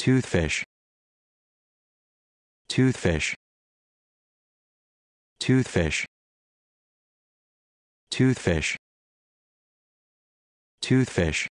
Toothfish. Toothfish. Toothfish. Toothfish. Toothfish.